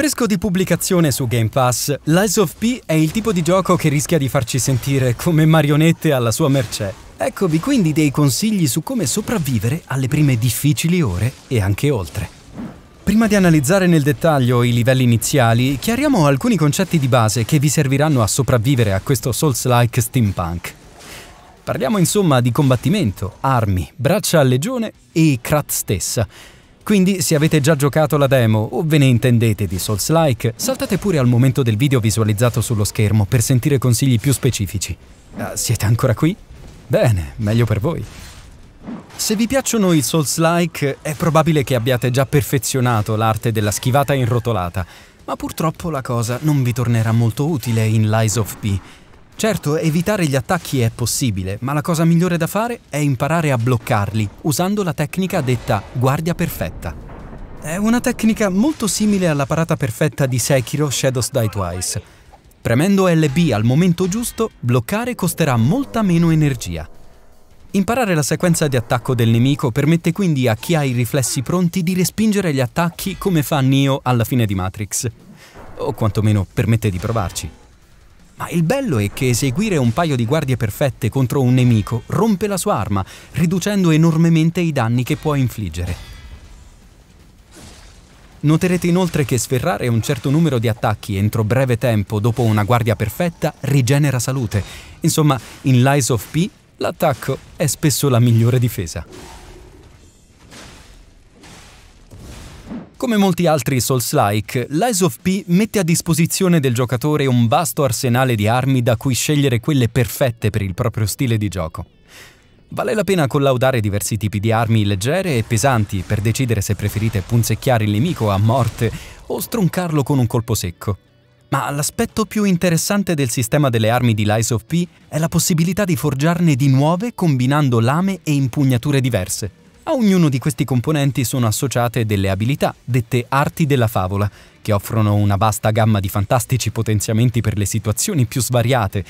Fresco di pubblicazione su Game Pass, Lies of P è il tipo di gioco che rischia di farci sentire come marionette alla sua mercè. Eccovi quindi dei consigli su come sopravvivere alle prime difficili ore e anche oltre. Prima di analizzare nel dettaglio i livelli iniziali, chiariamo alcuni concetti di base che vi serviranno a sopravvivere a questo Souls-like steampunk. Parliamo insomma di combattimento, armi, braccia a legione e Krat stessa, quindi se avete già giocato la demo o ve ne intendete di Souls-like, saltate pure al momento del video visualizzato sullo schermo per sentire consigli più specifici. Ah, siete ancora qui? Bene, meglio per voi. Se vi piacciono i Souls-like, è probabile che abbiate già perfezionato l'arte della schivata in rotolata, ma purtroppo la cosa non vi tornerà molto utile in Lies of P, Certo, evitare gli attacchi è possibile, ma la cosa migliore da fare è imparare a bloccarli, usando la tecnica detta guardia perfetta. È una tecnica molto simile alla parata perfetta di Sekiro Shadows Die Twice. Premendo LB al momento giusto, bloccare costerà molta meno energia. Imparare la sequenza di attacco del nemico permette quindi a chi ha i riflessi pronti di respingere gli attacchi come fa Neo alla fine di Matrix. O quantomeno permette di provarci. Ma il bello è che eseguire un paio di guardie perfette contro un nemico rompe la sua arma, riducendo enormemente i danni che può infliggere. Noterete inoltre che sferrare un certo numero di attacchi entro breve tempo dopo una guardia perfetta rigenera salute. Insomma, in Lies of P l'attacco è spesso la migliore difesa. Come molti altri Souls-like, l'Eyes of P mette a disposizione del giocatore un vasto arsenale di armi da cui scegliere quelle perfette per il proprio stile di gioco. Vale la pena collaudare diversi tipi di armi leggere e pesanti per decidere se preferite punzecchiare il nemico a morte o stroncarlo con un colpo secco. Ma l'aspetto più interessante del sistema delle armi di Lies of P è la possibilità di forgiarne di nuove combinando lame e impugnature diverse. A ognuno di questi componenti sono associate delle abilità, dette arti della favola, che offrono una vasta gamma di fantastici potenziamenti per le situazioni più svariate.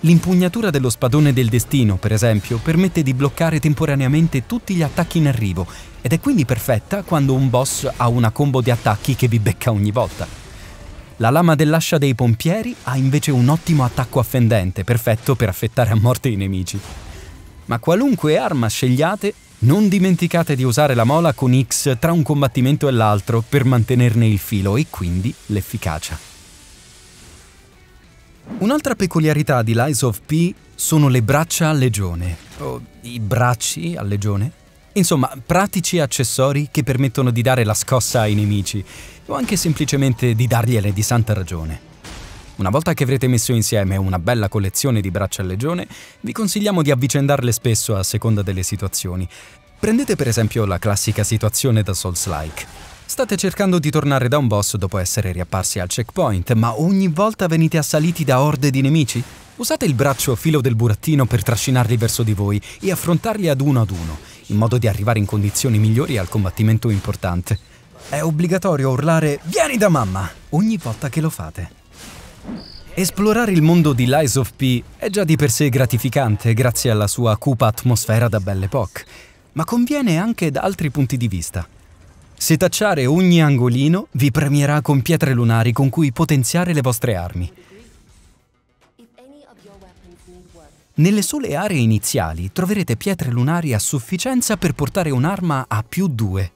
L'impugnatura dello spadone del destino, per esempio, permette di bloccare temporaneamente tutti gli attacchi in arrivo ed è quindi perfetta quando un boss ha una combo di attacchi che vi becca ogni volta. La lama dell'ascia dei pompieri ha invece un ottimo attacco affendente, perfetto per affettare a morte i nemici. Ma qualunque arma scegliate, non dimenticate di usare la mola con X tra un combattimento e l'altro per mantenerne il filo e quindi l'efficacia. Un'altra peculiarità di Lies of P sono le braccia a legione, o i bracci a legione. Insomma, pratici accessori che permettono di dare la scossa ai nemici, o anche semplicemente di dargliele di santa ragione. Una volta che avrete messo insieme una bella collezione di braccia a legione, vi consigliamo di avvicendarle spesso a seconda delle situazioni. Prendete per esempio la classica situazione da Souls-like. State cercando di tornare da un boss dopo essere riapparsi al checkpoint, ma ogni volta venite assaliti da orde di nemici? Usate il braccio filo del burattino per trascinarli verso di voi e affrontarli ad uno ad uno, in modo di arrivare in condizioni migliori al combattimento importante. È obbligatorio urlare Vieni da mamma! ogni volta che lo fate. Esplorare il mondo di Lies of P è già di per sé gratificante grazie alla sua cupa atmosfera da Belle Époque, ma conviene anche da altri punti di vista. Setacciare ogni angolino vi premierà con pietre lunari con cui potenziare le vostre armi. Nelle sole aree iniziali troverete pietre lunari a sufficienza per portare un'arma a più 2.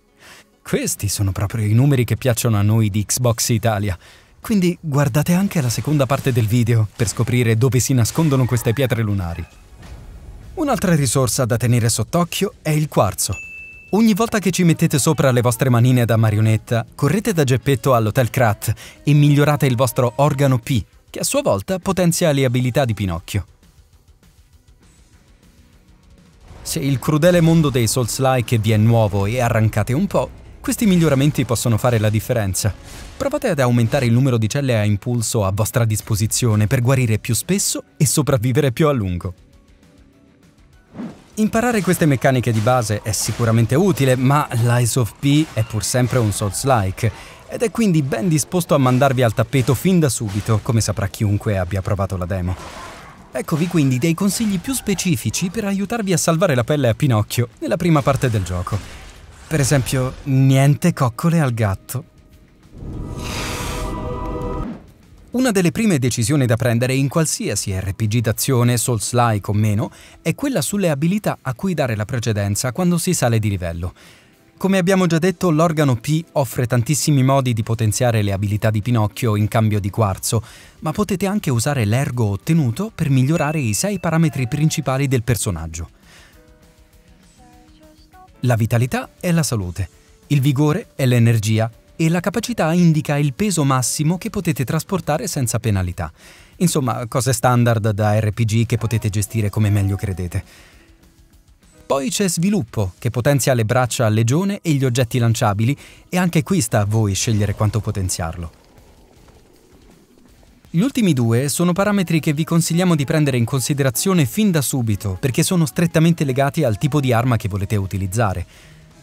Questi sono proprio i numeri che piacciono a noi di Xbox Italia. Quindi guardate anche la seconda parte del video per scoprire dove si nascondono queste pietre lunari. Un'altra risorsa da tenere sott'occhio è il quarzo. Ogni volta che ci mettete sopra le vostre manine da marionetta, correte da Geppetto all'Hotel Krat e migliorate il vostro organo P, che a sua volta potenzia le abilità di Pinocchio. Se il crudele mondo dei Souls-like vi è nuovo e arrancate un po', questi miglioramenti possono fare la differenza. Provate ad aumentare il numero di celle a impulso a vostra disposizione per guarire più spesso e sopravvivere più a lungo. Imparare queste meccaniche di base è sicuramente utile, ma l'Eyes of P è pur sempre un Souls-like, ed è quindi ben disposto a mandarvi al tappeto fin da subito, come saprà chiunque abbia provato la demo. Eccovi quindi dei consigli più specifici per aiutarvi a salvare la pelle a Pinocchio nella prima parte del gioco, per esempio, niente coccole al gatto. Una delle prime decisioni da prendere in qualsiasi RPG d'azione, Souls-like o meno, è quella sulle abilità a cui dare la precedenza quando si sale di livello. Come abbiamo già detto, l'organo P offre tantissimi modi di potenziare le abilità di Pinocchio in cambio di quarzo, ma potete anche usare l'ergo ottenuto per migliorare i sei parametri principali del personaggio. La vitalità è la salute, il vigore è l'energia e la capacità indica il peso massimo che potete trasportare senza penalità. Insomma, cose standard da RPG che potete gestire come meglio credete. Poi c'è sviluppo, che potenzia le braccia a legione e gli oggetti lanciabili, e anche qui sta a voi scegliere quanto potenziarlo. Gli ultimi due sono parametri che vi consigliamo di prendere in considerazione fin da subito, perché sono strettamente legati al tipo di arma che volete utilizzare.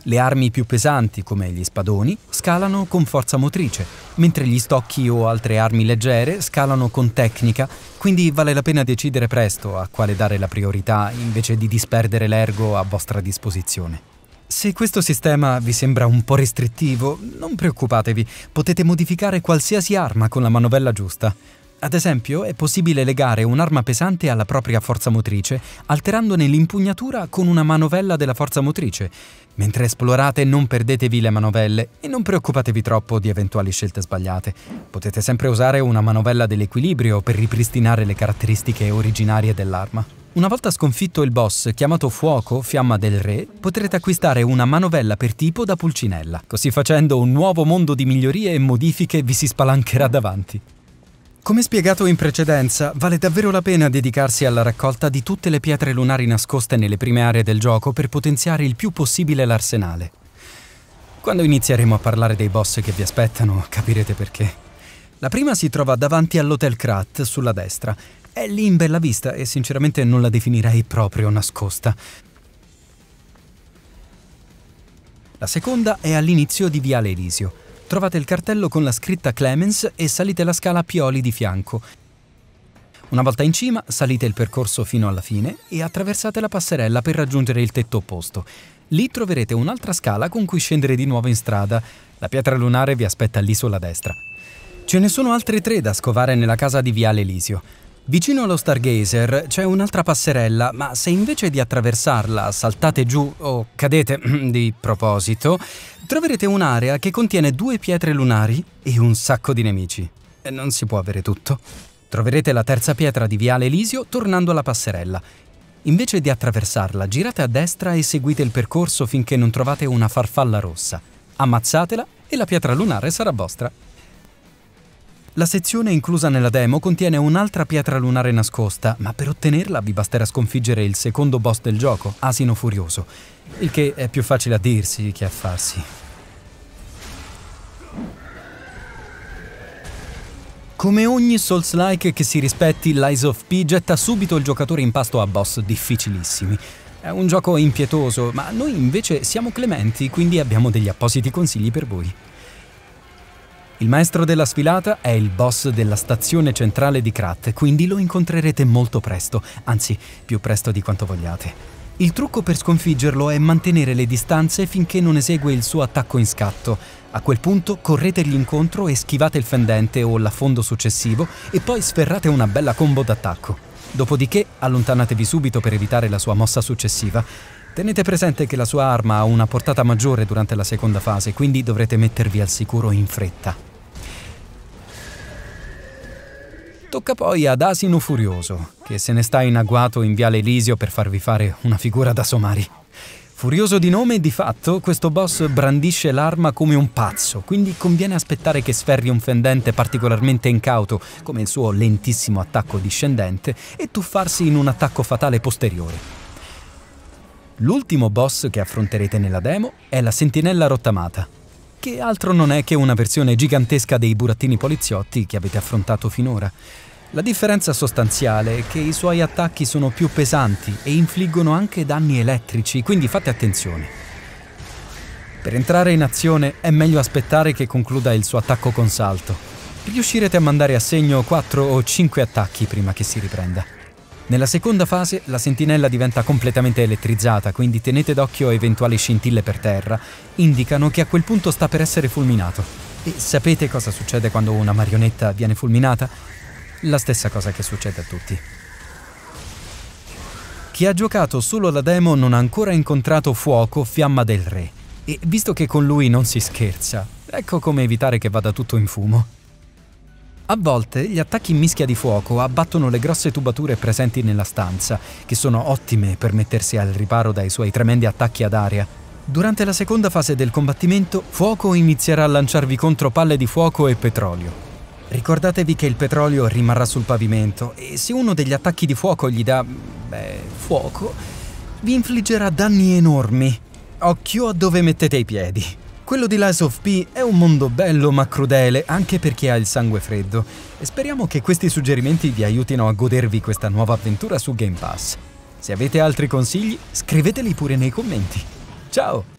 Le armi più pesanti, come gli spadoni, scalano con forza motrice, mentre gli stocchi o altre armi leggere scalano con tecnica, quindi vale la pena decidere presto a quale dare la priorità invece di disperdere l'ergo a vostra disposizione. Se questo sistema vi sembra un po' restrittivo, non preoccupatevi, potete modificare qualsiasi arma con la manovella giusta. Ad esempio, è possibile legare un'arma pesante alla propria forza motrice alterandone l'impugnatura con una manovella della forza motrice. Mentre esplorate non perdetevi le manovelle e non preoccupatevi troppo di eventuali scelte sbagliate. Potete sempre usare una manovella dell'equilibrio per ripristinare le caratteristiche originarie dell'arma. Una volta sconfitto il boss, chiamato Fuoco, Fiamma del Re, potrete acquistare una manovella per tipo da pulcinella. Così facendo un nuovo mondo di migliorie e modifiche vi si spalancherà davanti. Come spiegato in precedenza, vale davvero la pena dedicarsi alla raccolta di tutte le pietre lunari nascoste nelle prime aree del gioco per potenziare il più possibile l'arsenale. Quando inizieremo a parlare dei boss che vi aspettano, capirete perché. La prima si trova davanti all'Hotel Krat, sulla destra. È lì in bella vista e sinceramente non la definirei proprio nascosta. La seconda è all'inizio di Viale Elisio. Trovate il cartello con la scritta Clemens e salite la scala Pioli di fianco. Una volta in cima salite il percorso fino alla fine e attraversate la passerella per raggiungere il tetto opposto. Lì troverete un'altra scala con cui scendere di nuovo in strada. La pietra lunare vi aspetta lì sulla destra. Ce ne sono altre tre da scovare nella casa di Viale Elisio. Vicino allo Stargazer c'è un'altra passerella, ma se invece di attraversarla saltate giù o cadete di proposito, troverete un'area che contiene due pietre lunari e un sacco di nemici. E non si può avere tutto. Troverete la terza pietra di Viale Elisio tornando alla passerella. Invece di attraversarla, girate a destra e seguite il percorso finché non trovate una farfalla rossa. Ammazzatela e la pietra lunare sarà vostra. La sezione inclusa nella demo contiene un'altra pietra lunare nascosta, ma per ottenerla vi basterà sconfiggere il secondo boss del gioco, Asino Furioso, il che è più facile a dirsi che a farsi. Come ogni Souls-like che si rispetti, Lies of P getta subito il giocatore in pasto a boss difficilissimi. È un gioco impietoso, ma noi invece siamo clementi, quindi abbiamo degli appositi consigli per voi. Il maestro della sfilata è il boss della stazione centrale di Krat, quindi lo incontrerete molto presto, anzi più presto di quanto vogliate. Il trucco per sconfiggerlo è mantenere le distanze finché non esegue il suo attacco in scatto. A quel punto corretegli incontro e schivate il fendente o l'affondo successivo e poi sferrate una bella combo d'attacco. Dopodiché allontanatevi subito per evitare la sua mossa successiva. Tenete presente che la sua arma ha una portata maggiore durante la seconda fase, quindi dovrete mettervi al sicuro in fretta. Tocca poi ad Asino Furioso, che se ne sta in agguato in Viale Elisio per farvi fare una figura da somari. Furioso di nome e di fatto, questo boss brandisce l'arma come un pazzo, quindi conviene aspettare che sferri un fendente particolarmente incauto, come il suo lentissimo attacco discendente, e tuffarsi in un attacco fatale posteriore. L'ultimo boss che affronterete nella demo è la Sentinella Rottamata, che altro non è che una versione gigantesca dei burattini poliziotti che avete affrontato finora. La differenza sostanziale è che i suoi attacchi sono più pesanti e infliggono anche danni elettrici, quindi fate attenzione. Per entrare in azione è meglio aspettare che concluda il suo attacco con salto. Riuscirete a mandare a segno 4 o 5 attacchi prima che si riprenda. Nella seconda fase la sentinella diventa completamente elettrizzata, quindi tenete d'occhio eventuali scintille per terra, indicano che a quel punto sta per essere fulminato. E sapete cosa succede quando una marionetta viene fulminata? La stessa cosa che succede a tutti. Chi ha giocato solo la demo non ha ancora incontrato Fuoco, Fiamma del Re, e visto che con lui non si scherza, ecco come evitare che vada tutto in fumo. A volte gli attacchi in mischia di fuoco abbattono le grosse tubature presenti nella stanza, che sono ottime per mettersi al riparo dai suoi tremendi attacchi ad aria. Durante la seconda fase del combattimento, Fuoco inizierà a lanciarvi contro palle di fuoco e petrolio. Ricordatevi che il petrolio rimarrà sul pavimento e se uno degli attacchi di fuoco gli dà... beh, fuoco, vi infliggerà danni enormi. Occhio a dove mettete i piedi. Quello di Lies of P è un mondo bello ma crudele anche per chi ha il sangue freddo e speriamo che questi suggerimenti vi aiutino a godervi questa nuova avventura su Game Pass. Se avete altri consigli scriveteli pure nei commenti. Ciao!